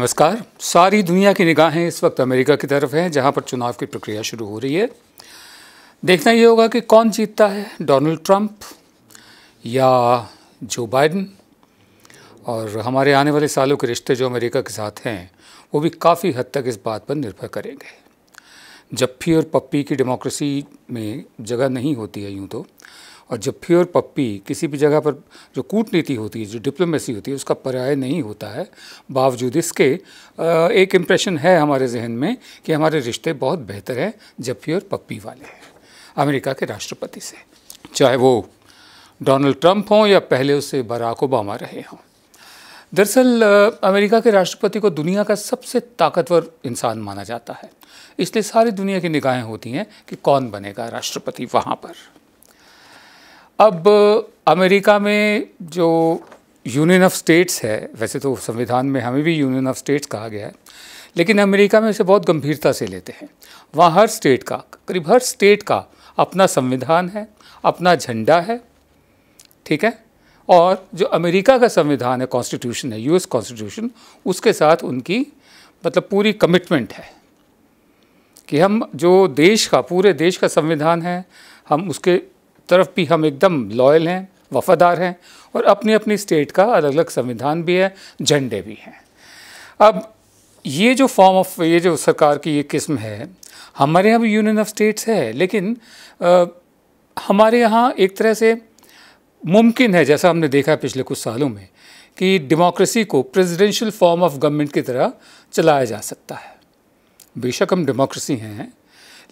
नमस्कार सारी दुनिया की निगाहें इस वक्त अमेरिका की तरफ हैं जहां पर चुनाव की प्रक्रिया शुरू हो रही है देखना ये होगा कि कौन जीतता है डोनाल्ड ट्रंप या जो बाइडन और हमारे आने वाले सालों के रिश्ते जो अमेरिका के साथ हैं वो भी काफ़ी हद तक इस बात पर निर्भर करेंगे जप्फी और पप्पी की डेमोक्रेसी में जगह नहीं होती है यूँ तो और जब प्योर पप्पी किसी भी जगह पर जो कूटनीति होती है जो डिप्लोमेसी होती है उसका पर्याय नहीं होता है बावजूद इसके एक इम्प्रेशन है हमारे जहन में कि हमारे रिश्ते बहुत बेहतर हैं जब प्योर पप्पी वाले हैं अमेरिका के राष्ट्रपति से चाहे वो डोनाल्ड ट्रंप हों या पहले उससे बराक ओबामा रहे हों दरअसल अमेरिका के राष्ट्रपति को दुनिया का सबसे ताकतवर इंसान माना जाता है इसलिए सारी दुनिया की निगाहें होती हैं कि कौन बनेगा राष्ट्रपति वहाँ पर अब अमेरिका में जो यूनियन ऑफ स्टेट्स है वैसे तो संविधान में हमें भी यूनियन ऑफ स्टेट्स कहा गया है लेकिन अमेरिका में इसे बहुत गंभीरता से लेते हैं वहाँ हर स्टेट का करीब हर स्टेट का अपना संविधान है अपना झंडा है ठीक है और जो अमेरिका का संविधान है कॉन्स्टिट्यूशन है यूएस कॉन्स्टिट्यूशन उसके साथ उनकी मतलब पूरी कमिटमेंट है कि हम जो देश का पूरे देश का संविधान है हम उसके तरफ भी हम एकदम लॉयल हैं वफादार हैं और अपनी अपनी स्टेट का अलग अलग संविधान भी है झंडे भी हैं अब ये जो फॉर्म ऑफ ये जो सरकार की ये किस्म है हमारे यहाँ भी यूनियन ऑफ स्टेट्स है लेकिन आ, हमारे यहाँ एक तरह से मुमकिन है जैसा हमने देखा है पिछले कुछ सालों में कि डेमोक्रेसी को प्रेसिडेंशियल फॉर्म ऑफ गवर्नमेंट की तरह चलाया जा सकता है बेशक हम डेमोक्रेसी हैं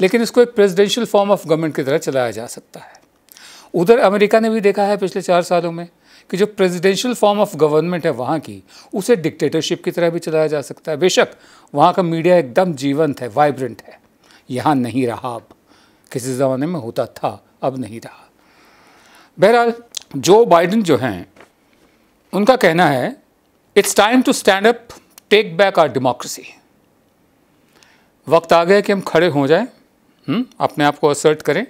लेकिन इसको एक प्रेसिडेंशियल फॉर्म ऑफ गवर्नमेंट की तरह चलाया जा सकता है उधर अमेरिका ने भी देखा है पिछले चार सालों में कि जो प्रेसिडेंशियल फॉर्म ऑफ गवर्नमेंट है वहाँ की उसे डिक्टेटरशिप की तरह भी चलाया जा सकता है बेशक वहाँ का मीडिया एकदम जीवंत है वाइब्रेंट है यहाँ नहीं रहा अब किसी ज़माने में होता था अब नहीं रहा बहरहाल जो बाइडन जो हैं उनका कहना है it's time to stand up take back our democracy वक्त आ गया कि हम खड़े हो जाएं हम्म, अपने आप को असर्ट करें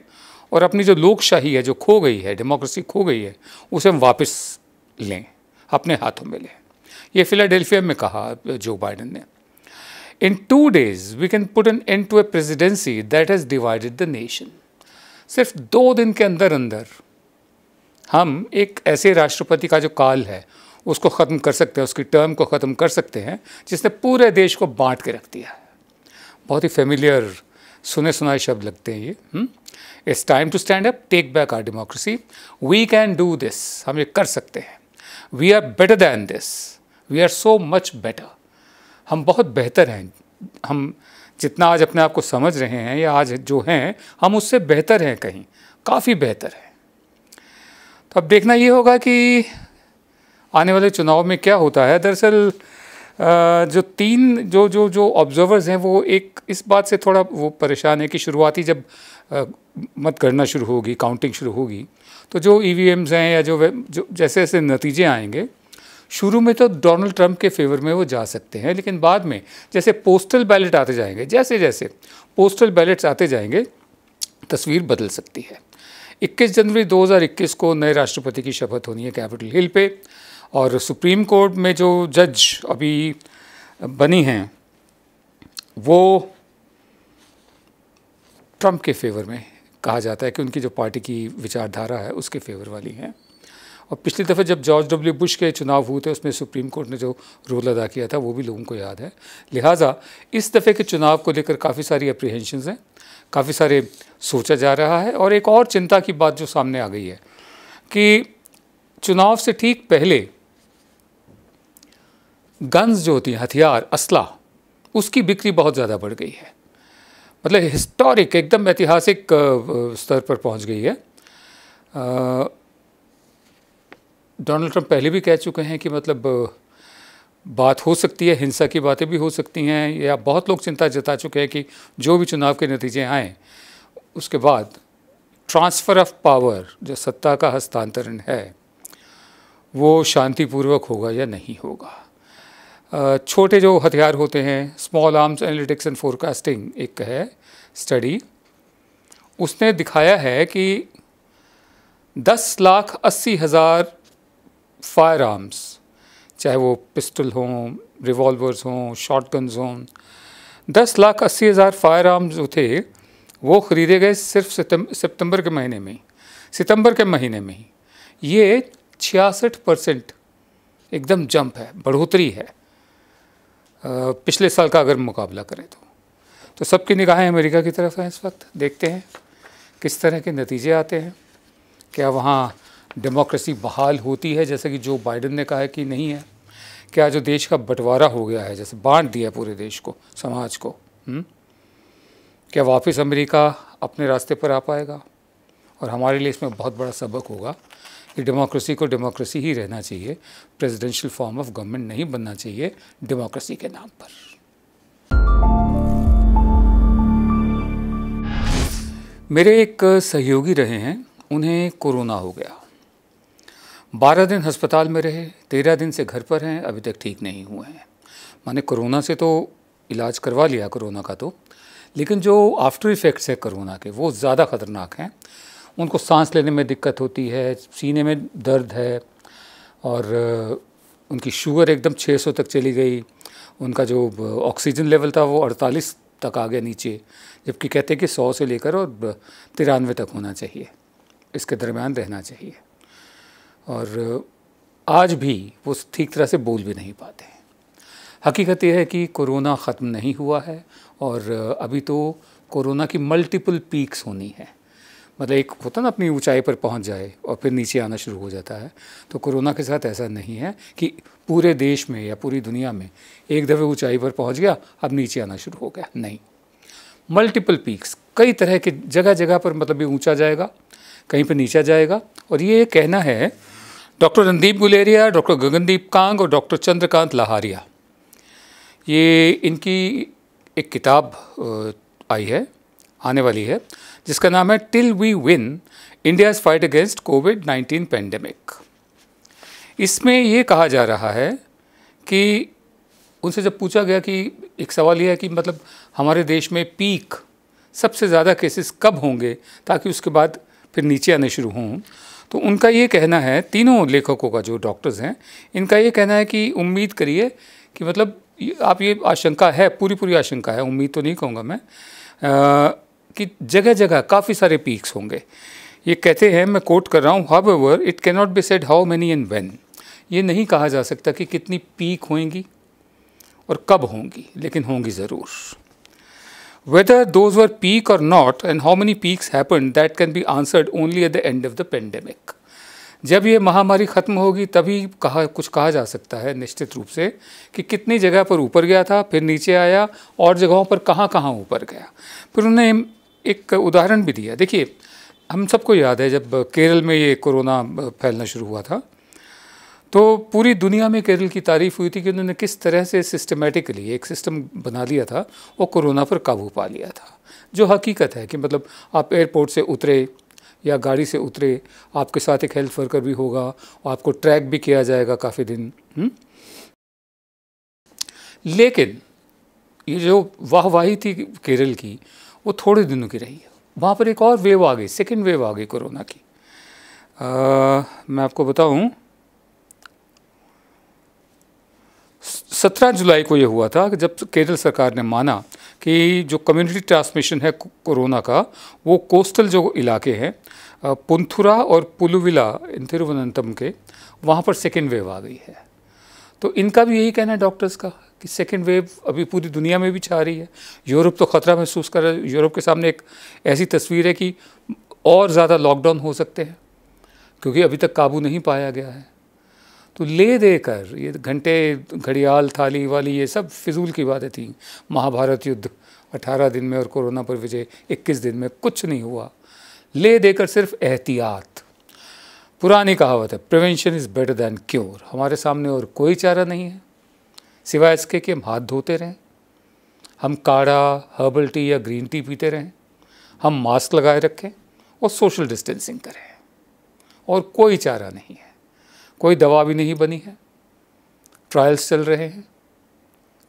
और अपनी जो लोकशाही है जो खो गई है डेमोक्रेसी खो गई है उसे हम वापस लें अपने हाथों में लें ये फिलाडेल्फिया में कहा जो बाइडन ने in two days we can put an end to a presidency that has divided the nation सिर्फ दो दिन के अंदर अंदर हम एक ऐसे राष्ट्रपति का जो काल है उसको ख़त्म कर सकते हैं उसकी टर्म को ख़त्म कर सकते हैं जिसने पूरे देश को बांट के रख दिया है बहुत ही फेमिलियर सुने सुनाए शब्द लगते हैं ये it's time to stand up take back our democracy we can do this हम ये कर सकते हैं we are better than this we are so much better हम बहुत बेहतर हैं हम जितना आज अपने आप को समझ रहे हैं या आज जो हैं हम उससे बेहतर हैं कहीं काफ़ी बेहतर है तो अब देखना ये होगा कि आने वाले चुनाव में क्या होता है दरअसल जो तीन जो जो जो ऑब्जर्वर्स हैं वो एक इस बात से थोड़ा वो परेशान है कि शुरुआती जब मत करना शुरू होगी काउंटिंग शुरू होगी तो जो ई e हैं या जो जो जैसे जैसे नतीजे आएंगे शुरू में तो डोनाल्ड ट्रंप के फेवर में वो जा सकते हैं लेकिन बाद में जैसे पोस्टल बैलेट आते जाएंगे जैसे जैसे पोस्टल बैलेट्स आते जाएंगे तस्वीर बदल सकती है 21 जनवरी 2021 को नए राष्ट्रपति की शपथ होनी है कैपिटल हिल पे और सुप्रीम कोर्ट में जो जज अभी बनी हैं वो ट्रंप के फेवर में कहा जाता है कि उनकी जो पार्टी की विचारधारा है उसके फेवर वाली है और पिछली दफ़े जब जॉर्ज डब्ल्यू बुश के चुनाव हुए थे उसमें सुप्रीम कोर्ट ने जो रोल अदा किया था वो भी लोगों को याद है लिहाजा इस दफ़े के चुनाव को लेकर काफ़ी सारी अप्रीहेंशन हैं काफ़ी सारे सोचा जा रहा है और एक और चिंता की बात जो सामने आ गई है कि चुनाव से ठीक पहले गन्स जो होती हैं हथियार असला उसकी बिक्री बहुत ज़्यादा बढ़ गई है मतलब हिस्टोरिक एकदम ऐतिहासिक स्तर पर पहुंच गई है डोनाल्ड ट्रंप पहले भी कह चुके हैं कि मतलब बात हो सकती है हिंसा की बातें भी हो सकती हैं या बहुत लोग चिंता जता चुके हैं कि जो भी चुनाव के नतीजे आए उसके बाद ट्रांसफ़र ऑफ पावर जो सत्ता का हस्तांतरण है वो शांतिपूर्वक होगा या नहीं होगा छोटे जो हथियार होते हैं small arms analytics and forecasting एक है स्टडी उसने दिखाया है कि दस लाख अस्सी हज़ार फायर आर्म्स चाहे वो पिस्टल हों रिवॉल्वर्स हों शॉट गन्स हों दस लाख अस्सी हज़ार फायर आर्म्स जो थे वो ख़रीदे गए सिर्फ सितंबर के महीने में सितंबर के महीने में ही ये छियासठ परसेंट एकदम जंप है बढ़ोतरी है पिछले साल का अगर मुकाबला करें तो तो सबकी निगाहें अमेरिका की तरफ हैं इस वक्त देखते हैं किस तरह के नतीजे आते हैं क्या वहाँ डेमोक्रेसी बहाल होती है जैसे कि जो बाइडन ने कहा है कि नहीं है क्या जो देश का बंटवारा हो गया है जैसे बांट दिया पूरे देश को समाज को हुँ? क्या वापस अमेरिका अपने रास्ते पर आ पाएगा और हमारे लिए इसमें बहुत बड़ा सबक होगा कि डेमोक्रेसी को डेमोक्रेसी ही रहना चाहिए प्रेसिडेंशियल फॉर्म ऑफ गवर्नमेंट नहीं बनना चाहिए डेमोक्रेसी के नाम पर मेरे एक सहयोगी रहे हैं उन्हें कोरोना हो गया बारह दिन अस्पताल में रहे तेरह दिन से घर पर हैं अभी तक ठीक नहीं हुए हैं माने कोरोना से तो इलाज करवा लिया कोरोना का तो लेकिन जो आफ्टर इफ़ेक्ट्स है कोरोना के वो ज़्यादा ख़तरनाक हैं उनको सांस लेने में दिक्कत होती है सीने में दर्द है और उनकी शुगर एकदम 600 तक चली गई उनका जो ऑक्सीजन लेवल था वो 48 तक आ गया नीचे जबकि कहते हैं कि 100 से लेकर और तिरानवे तक होना चाहिए इसके दरमियान रहना चाहिए और आज भी वो ठीक तरह से बोल भी नहीं पाते हैं हकीकत यह है कि कोरोना ख़त्म नहीं हुआ है और अभी तो कोरोना की मल्टीपल पीक्स होनी है मतलब एक होता ना अपनी ऊंचाई पर पहुंच जाए और फिर नीचे आना शुरू हो जाता है तो कोरोना के साथ ऐसा नहीं है कि पूरे देश में या पूरी दुनिया में एक दफ़े ऊंचाई पर पहुंच गया अब नीचे आना शुरू हो गया नहीं मल्टीपल पीक्स कई तरह के जगह जगह पर मतलब ये ऊँचा जाएगा कहीं पर नीचा जाएगा और ये कहना है डॉक्टर रणदीप गुलेरिया डॉक्टर गगनदीप कांग और डॉक्टर चंद्रकांत लाहारिया ये इनकी एक किताब आई है आने वाली है जिसका नाम है till we win India fight against COVID 19 pandemic इसमें ये कहा जा रहा है कि उनसे जब पूछा गया कि एक सवाल यह है कि मतलब हमारे देश में पीक सबसे ज़्यादा केसेस कब होंगे ताकि उसके बाद फिर नीचे आने शुरू हों तो उनका ये कहना है तीनों लेखकों का जो डॉक्टर्स हैं इनका ये कहना है कि उम्मीद करिए कि मतलब आप ये आशंका है पूरी पूरी आशंका है उम्मीद तो नहीं कहूँगा मैं आ, कि जगह जगह काफ़ी सारे पीक्स होंगे ये कहते हैं मैं कोट कर रहा हूँ however it cannot be said how many and when ये नहीं कहा जा सकता कि कितनी पीक होंगी और कब होंगी लेकिन होंगी ज़रूर वेदर दोज वर पीक और not and how many peaks happen that can be answered only at the end of the pandemic जब ये महामारी ख़त्म होगी तभी कहा कुछ कहा जा सकता है निश्चित रूप से कि कितनी जगह पर ऊपर गया था फिर नीचे आया और जगहों पर कहाँ कहाँ ऊपर गया फिर उन्हें एक उदाहरण भी दिया देखिए हम सबको याद है जब केरल में ये कोरोना फैलना शुरू हुआ था तो पूरी दुनिया में केरल की तारीफ हुई थी कि उन्होंने किस तरह से सिस्टमेटिकली एक सिस्टम बना लिया था और कोरोना पर काबू पा लिया था जो हकीकत है कि मतलब आप एयरपोर्ट से उतरे या गाड़ी से उतरे आपके साथ एक हेल्थ वर्कर भी होगा और आपको ट्रैक भी किया जाएगा काफ़ी दिन हुँ? हम्म? लेकिन ये जो वाहवाही थी केरल की वो थोड़े दिनों की रही है वहाँ पर एक और वेव आ गई सेकेंड वेव आ गई कोरोना की आ, मैं आपको बताऊँ सत्रह जुलाई को ये हुआ था कि जब केरल सरकार ने माना कि जो कम्युनिटी ट्रांसमिशन है कोरोना का वो कोस्टल जो इलाके हैं पुंथुरा और पुलुविला इन तिरुवनंतम के वहाँ पर सेकेंड वेव आ गई है तो इनका भी यही कहना है डॉक्टर्स का कि सेकेंड वेव अभी पूरी दुनिया में भी छा रही है यूरोप तो ख़तरा महसूस कर रहा है यूरोप के सामने एक ऐसी तस्वीर है कि और ज़्यादा लॉकडाउन हो सकते हैं क्योंकि अभी तक काबू नहीं पाया गया है तो ले दे कर ये घंटे घड़ियाल थाली वाली ये सब फिजूल की बातें थी महाभारत युद्ध 18 दिन में और कोरोना पर विजय 21 दिन में कुछ नहीं हुआ ले देकर सिर्फ एहतियात पुरानी कहावत है prevention is better than cure हमारे सामने और कोई चारा नहीं है सिवाय इसके कि हम हाथ धोते रहें हम काढ़ा हर्बल टी या ग्रीन टी पीते रहें हम मास्क लगाए रखें और सोशल डिस्टेंसिंग करें और कोई चारा नहीं है कोई दवा भी नहीं बनी है ट्रायल्स चल रहे हैं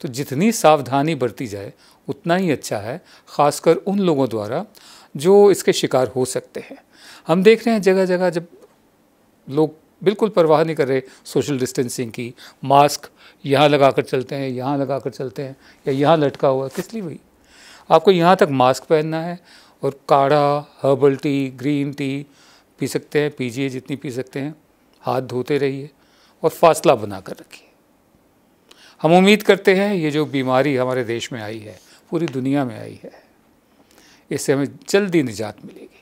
तो जितनी सावधानी बरती जाए उतना ही अच्छा है ख़ासकर उन लोगों द्वारा जो इसके शिकार हो सकते हैं हम देख रहे हैं जगह जगह जब लोग बिल्कुल परवाह नहीं कर रहे सोशल डिस्टेंसिंग की मास्क यहाँ लगा कर चलते हैं यहाँ लगा कर चलते हैं या यहाँ लटका हुआ किस लिए भाई आपको यहाँ तक मास्क पहनना है और काढ़ा हर्बल टी ग्रीन टी पी सकते हैं पीजिए जितनी पी सकते हैं हाथ धोते रहिए और फासला बना कर रखिए हम उम्मीद करते हैं ये जो बीमारी हमारे देश में आई है पूरी दुनिया में आई है इससे हमें जल्दी निजात मिलेगी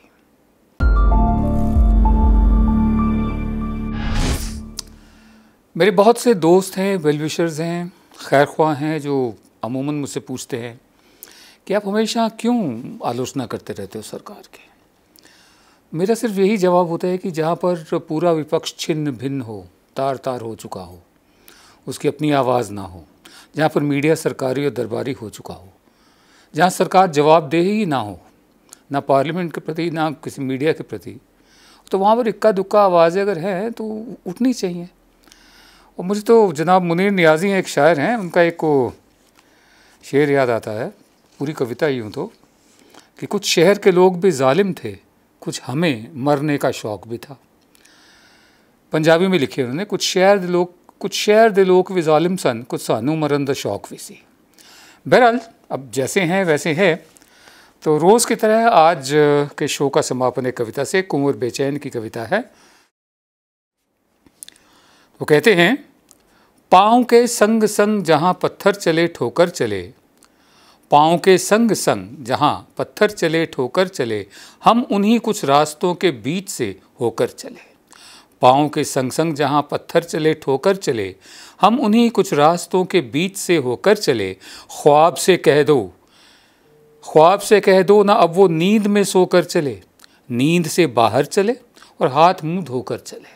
मेरे बहुत से दोस्त हैं वेल विशर्स हैं खैर ख्वाह हैं जो अमूमन मुझसे पूछते हैं कि आप हमेशा क्यों आलोचना करते रहते हो सरकार के मेरा सिर्फ यही जवाब होता है कि जहाँ पर पूरा विपक्ष छिन्न भिन्न हो तार तार हो चुका हो उसकी अपनी आवाज़ ना हो जहाँ पर मीडिया सरकारी और दरबारी हो चुका हो जहाँ सरकार जवाबदेही ही ना हो ना पार्लियामेंट के प्रति ना किसी मीडिया के प्रति तो वहाँ पर इक्का दुक्का आवाज़ें अगर हैं तो उठनी चाहिए और मुझे तो जनाब मुनीर नियाजी एक शायर हैं उनका एक शेर याद आता है पूरी कविता यूँ तो कि कुछ शहर के लोग भी ालिम थे कुछ हमें मरने का शौक़ भी था पंजाबी में लिखे उन्होंने कुछ शहर के लोग कुछ शहर के लोग भी ालिम सन कुछ सानू मरन द शौक़ भी सी बहरहाल अब जैसे हैं वैसे है तो रोज़ की तरह आज के शो का समापन एक कविता से कुंवर बेचैन की कविता है वो कहते हैं पाँव के संग संग जहाँ पत्थर चले ठोकर चले पाँव के संग संग जहाँ पत्थर चले ठोकर चले हम उन्हीं कुछ रास्तों के बीच से होकर चले पाँव के संग संग जहाँ पत्थर चले ठोकर चले हम उन्हीं कुछ रास्तों के बीच से होकर चले ख्वाब से कह दो ख्वाब से कह दो ना अब वो नींद में सोकर चले नींद से बाहर चले और हाथ मुंह धोकर चले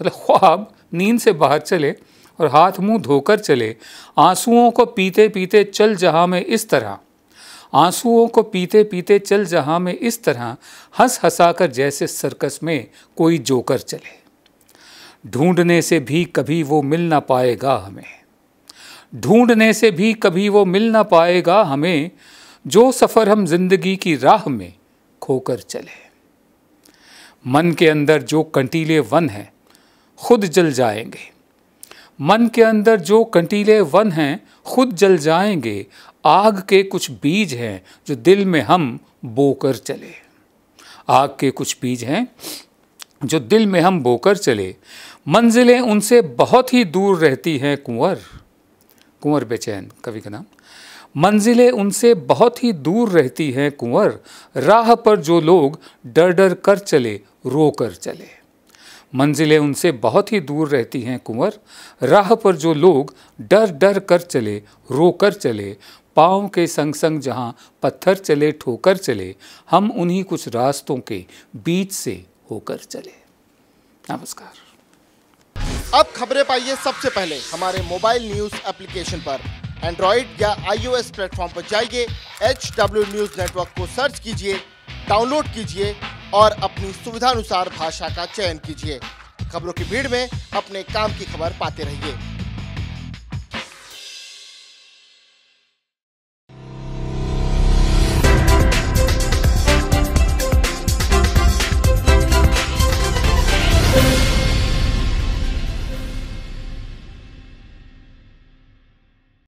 मतलब ख्वाब नींद से बाहर चले और हाथ मुंह धोकर चले आंसुओं को पीते पीते चल जहाँ में इस तरह आंसुओं को पीते पीते चल जहाँ में इस तरह हंस हंसाकर जैसे सर्कस में कोई जोकर चले ढूंढने से भी कभी वो मिल ना पाएगा हमें ढूंढने से भी कभी वो मिल ना पाएगा हमें जो सफ़र हम जिंदगी की राह में खोकर चले मन के अंदर जो कंटीले वन हैं खुद जल जाएंगे मन के अंदर जो कंटीले वन हैं खुद जल जाएंगे आग के कुछ बीज हैं जो दिल में हम बोकर चले आग के कुछ बीज हैं जो दिल में हम बोकर चले मंजिलें उनसे बहुत ही दूर रहती हैं कुंवर कुंवर बेचैन कवि का नाम मंजिलें उनसे बहुत ही दूर रहती हैं कुंवर राह पर जो लोग डर डर कर चले रो कर चले मंजिलें उनसे बहुत ही दूर रहती हैं कुंवर राह पर जो लोग डर डर कर चले रो कर चले पाँव के संग संग जहाँ पत्थर चले ठोकर चले हम उन्हीं कुछ रास्तों के बीच से होकर चले नमस्कार अब खबरें पाइए सबसे पहले हमारे मोबाइल न्यूज एप्लीकेशन पर एंड्रॉइड या आईओएस प्लेटफॉर्म पर जाइए एच न्यूज नेटवर्क को सर्च कीजिए डाउनलोड कीजिए और अपनी सुविधानुसार भाषा का चयन कीजिए खबरों की भीड़ में अपने काम की खबर पाते रहिए